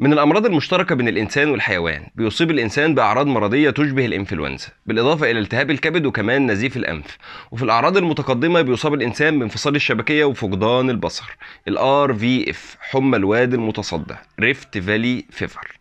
من الأمراض المشتركة بين الإنسان والحيوان بيصيب الإنسان بأعراض مرضية تشبه الإنفلونزا بالإضافة إلى التهاب الكبد وكمان نزيف الأنف وفي الأعراض المتقدمة بيصاب الإنسان بانفصال الشبكية وفقدان البصر ال RVF حمى الواد المتصدع ريفت فالي فيفر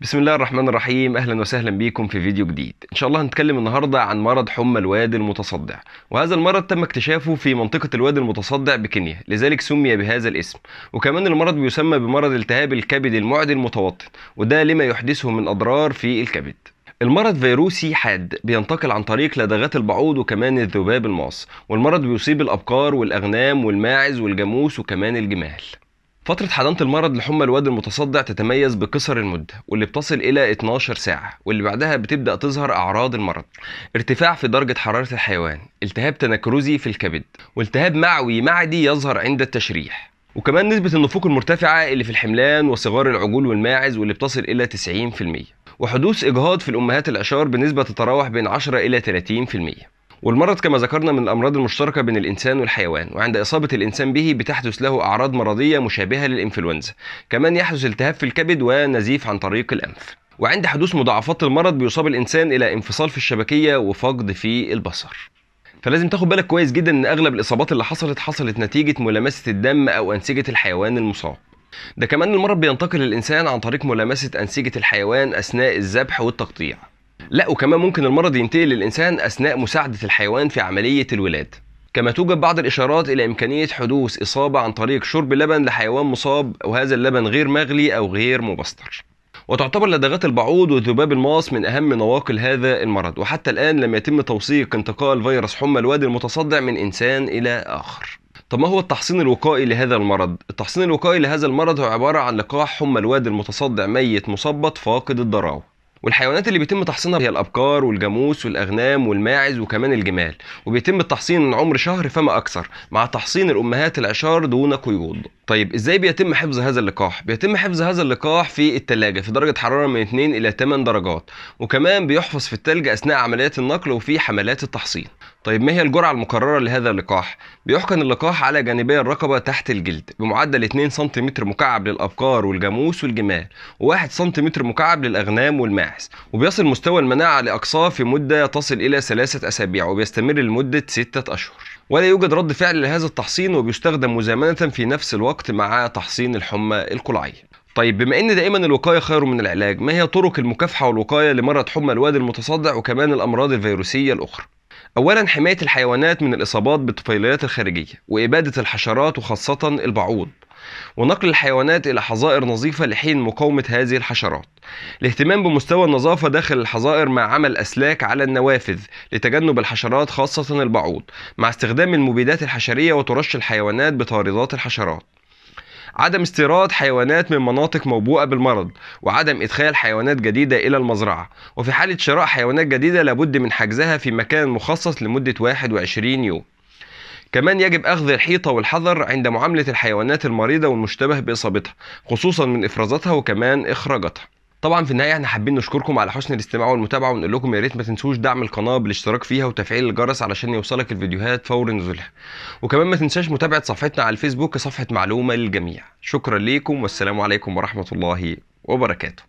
بسم الله الرحمن الرحيم اهلا وسهلا بيكم في فيديو جديد ان شاء الله هنتكلم النهارده عن مرض حمى الوادي المتصدع وهذا المرض تم اكتشافه في منطقه الوادي المتصدع بكينيا لذلك سمي بهذا الاسم وكمان المرض بيسمى بمرض التهاب الكبد المعدي المتوطن وده لما يحدثه من اضرار في الكبد المرض فيروسي حاد بينتقل عن طريق لدغات البعوض وكمان الذباب الماص والمرض بيصيب الابقار والاغنام والماعز والجاموس وكمان الجمال فترة حضانة المرض لحمى الواد المتصدع تتميز بقصر المدة واللي بتصل إلى 12 ساعة واللي بعدها بتبدأ تظهر أعراض المرض ارتفاع في درجة حرارة الحيوان التهاب تنكرزي في الكبد والتهاب معوي معدي يظهر عند التشريح وكمان نسبة النفوق المرتفعة اللي في الحملان وصغار العجول والماعز واللي بتصل إلى 90% وحدوث إجهاض في الأمهات الأشار بنسبة تتراوح بين 10 إلى 30% والمرض كما ذكرنا من الأمراض المشتركة بين الإنسان والحيوان وعند إصابة الإنسان به بتحدث له أعراض مرضية مشابهة للإنفلونزا كمان يحدث التهاب في الكبد ونزيف عن طريق الأنف وعند حدوث مضاعفات المرض بيصاب الإنسان إلى انفصال في الشبكية وفقد في البصر فلازم تاخد بالك كويس جدا ان اغلب الاصابات اللي حصلت حصلت نتيجه ملامسه الدم او انسجه الحيوان المصاب ده كمان المرض بينتقل للانسان عن طريق ملامسه انسجه الحيوان اثناء الذبح والتقطيع لا وكمان ممكن المرض ينتقل للإنسان أثناء مساعدة الحيوان في عملية الولادة كما توجد بعض الإشارات إلى إمكانية حدوث إصابة عن طريق شرب لبن لحيوان مصاب وهذا اللبن غير مغلي أو غير مبستر وتعتبر لدغات البعوض وذباب الماس من أهم نواقل هذا المرض وحتى الآن لم يتم توثيق انتقال فيروس حمى الوادي المتصدع من إنسان إلى آخر طب ما هو التحصين الوقائي لهذا المرض؟ التحصين الوقائي لهذا المرض هو عبارة عن لقاح حمى الوادي المتصدع ميت مثبط فاقد الضراوة والحيوانات اللي بيتم تحصينها هي الابقار والجاموس والاغنام والماعز وكمان الجمال وبيتم التحصين من عمر شهر فما اكثر مع تحصين الامهات العشار دون قيود طيب ازاي بيتم حفظ هذا اللقاح بيتم حفظ هذا اللقاح في الثلاجه في درجه حراره من 2 الى 8 درجات وكمان بيحفظ في الثلج اثناء عمليات النقل وفي حملات التحصين طيب ما هي الجرعه المقرره لهذا اللقاح بيحقن اللقاح على جانبي الرقبه تحت الجلد بمعدل 2 سم مكعب للابقار والجاموس والجمال و1 سم مكعب للاغنام والماعز الباحث وبيصل مستوى المناعة لأقصاه في مدة تصل إلى ثلاثة أسابيع وبيستمر لمدة ستة أشهر ولا يوجد رد فعل لهذا التحصين وبيستخدم مزامنة في نفس الوقت مع تحصين الحمى القلعية طيب بما ان دائما الوقايه خير من العلاج ما هي طرق المكافحه والوقايه لمرض حمى الوادي المتصدع وكمان الامراض الفيروسيه الاخرى اولا حمايه الحيوانات من الاصابات بالطفيليات الخارجيه واباده الحشرات وخاصه البعوض ونقل الحيوانات إلى حظائر نظيفة لحين مقاومة هذه الحشرات الاهتمام بمستوى النظافة داخل الحظائر مع عمل أسلاك على النوافذ لتجنب الحشرات خاصة البعوض مع استخدام المبيدات الحشرية وترش الحيوانات بطاردات الحشرات عدم استيراد حيوانات من مناطق موبوءة بالمرض وعدم إدخال حيوانات جديدة إلى المزرعة وفي حالة شراء حيوانات جديدة لابد من حجزها في مكان مخصص لمدة 21 يوم كمان يجب أخذ الحيطة والحذر عند معاملة الحيوانات المريضة والمشتبه بإصابتها خصوصا من إفرازاتها وكمان إخراجاتها طبعا في النهايه احنا حابين نشكركم على حسن الاستماع والمتابعه ونقول لكم يا ريت ما تنسوش دعم القناه بالاشتراك فيها وتفعيل الجرس علشان يوصلك الفيديوهات فور نزولها وكمان ما تنساش متابعه صفحتنا على الفيسبوك كصفحه معلومه للجميع شكرا ليكم والسلام عليكم ورحمه الله وبركاته